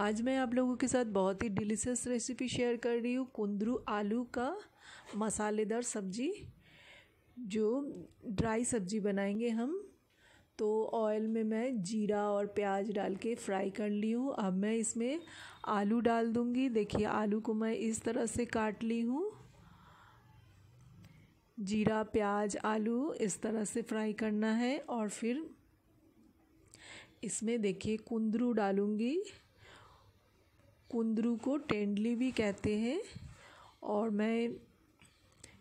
आज मैं आप लोगों के साथ बहुत ही डिलीशियस रेसिपी शेयर कर रही हूँ कुंदरू आलू का मसालेदार सब्जी जो ड्राई सब्जी बनाएंगे हम तो ऑयल में मैं जीरा और प्याज डाल के फ्राई कर ली हूँ अब मैं इसमें आलू डाल दूँगी देखिए आलू को मैं इस तरह से काट ली हूँ जीरा प्याज आलू इस तरह से फ्राई करना है और फिर इसमें देखिए कुंदरू डालूँगी कुंदरू को टेंडली भी कहते हैं और मैं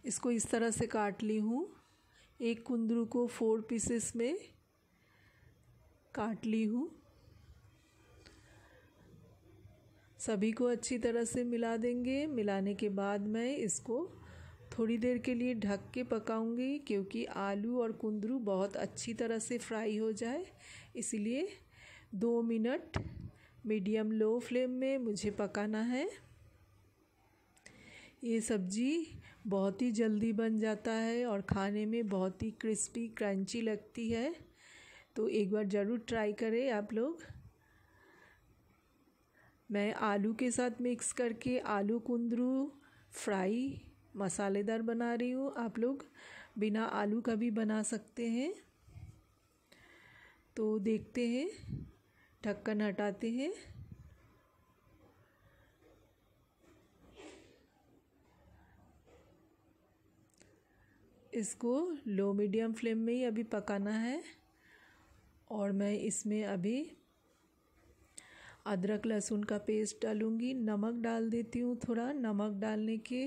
इसको इस तरह से काट ली हूँ एक कुंदरू को फोर पीसेस में काट ली हूँ सभी को अच्छी तरह से मिला देंगे मिलाने के बाद मैं इसको थोड़ी देर के लिए ढक के पकाऊंगी क्योंकि आलू और कुंदरू बहुत अच्छी तरह से फ्राई हो जाए इसलिए दो मिनट मीडियम लो फ्लेम में मुझे पकाना है ये सब्ज़ी बहुत ही जल्दी बन जाता है और खाने में बहुत ही क्रिस्पी क्रंची लगती है तो एक बार ज़रूर ट्राई करें आप लोग मैं आलू के साथ मिक्स करके आलू कुंदरू फ्राई मसालेदार बना रही हूँ आप लोग बिना आलू का भी बना सकते हैं तो देखते हैं ढक्कन हटाते हैं इसको लो मीडियम फ्लेम में ही अभी पकाना है और मैं इसमें अभी अदरक लहसुन का पेस्ट डालूँगी नमक डाल देती हूँ थोड़ा नमक डालने के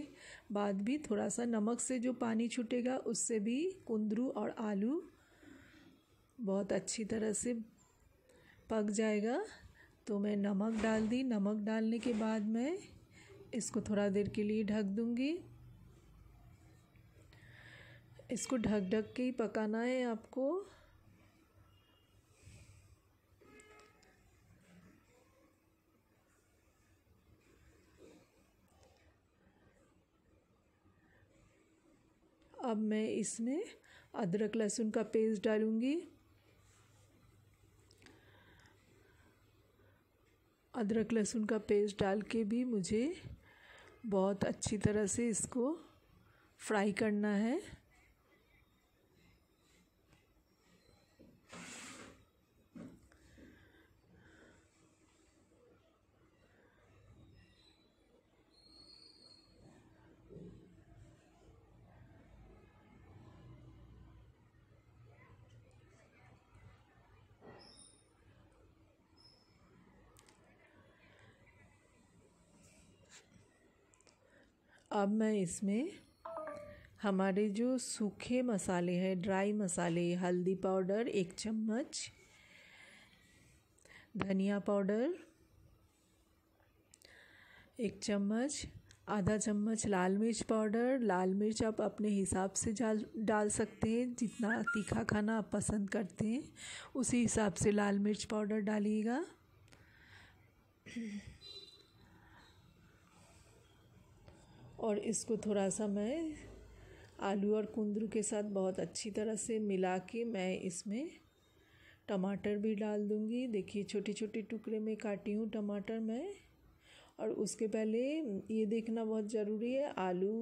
बाद भी थोड़ा सा नमक से जो पानी छूटेगा उससे भी कुंदरू और आलू बहुत अच्छी तरह से पक जाएगा तो मैं नमक डाल दी नमक डालने के बाद मैं इसको थोड़ा देर के लिए ढक दूँगी इसको ढक ढक के ही पकाना है आपको अब मैं इसमें अदरक लहसुन का पेस्ट डालूँगी अदरक लहसुन का पेस्ट डाल के भी मुझे बहुत अच्छी तरह से इसको फ्राई करना है अब मैं इसमें हमारे जो सूखे मसाले हैं ड्राई मसाले हल्दी पाउडर एक चम्मच धनिया पाउडर एक चम्मच आधा चम्मच लाल मिर्च पाउडर लाल मिर्च आप अपने हिसाब से डाल डाल सकते हैं जितना तीखा खाना आप पसंद करते हैं उसी हिसाब से लाल मिर्च पाउडर डालिएगा और इसको थोड़ा सा मैं आलू और कुंदरू के साथ बहुत अच्छी तरह से मिला के मैं इसमें टमाटर भी डाल दूँगी देखिए छोटे छोटे टुकड़े में काटी हूँ टमाटर मैं और उसके पहले ये देखना बहुत ज़रूरी है आलू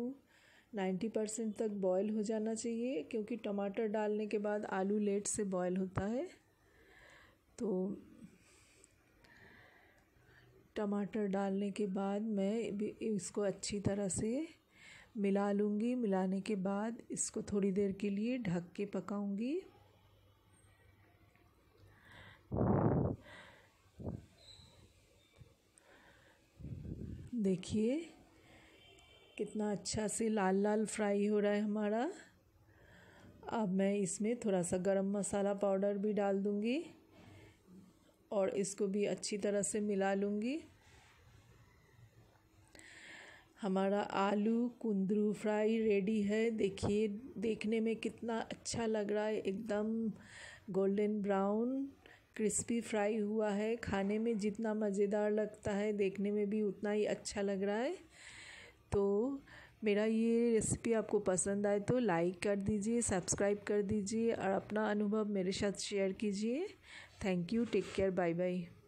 90 परसेंट तक बॉयल हो जाना चाहिए क्योंकि टमाटर डालने के बाद आलू लेट से बॉयल होता है तो टमाटर डालने के बाद मैं भी इसको अच्छी तरह से मिला लूँगी मिलाने के बाद इसको थोड़ी देर के लिए ढक के पकाऊँगी देखिए कितना अच्छा से लाल लाल फ्राई हो रहा है हमारा अब मैं इसमें थोड़ा सा गरम मसाला पाउडर भी डाल दूँगी और इसको भी अच्छी तरह से मिला लूँगी हमारा आलू कुंदरू फ्राई रेडी है देखिए देखने में कितना अच्छा लग रहा है एकदम गोल्डन ब्राउन क्रिस्पी फ्राई हुआ है खाने में जितना मज़ेदार लगता है देखने में भी उतना ही अच्छा लग रहा है तो मेरा ये रेसिपी आपको पसंद आए तो लाइक कर दीजिए सब्सक्राइब कर दीजिए और अपना अनुभव मेरे साथ शेयर कीजिए Thank you. Take care. Bye bye.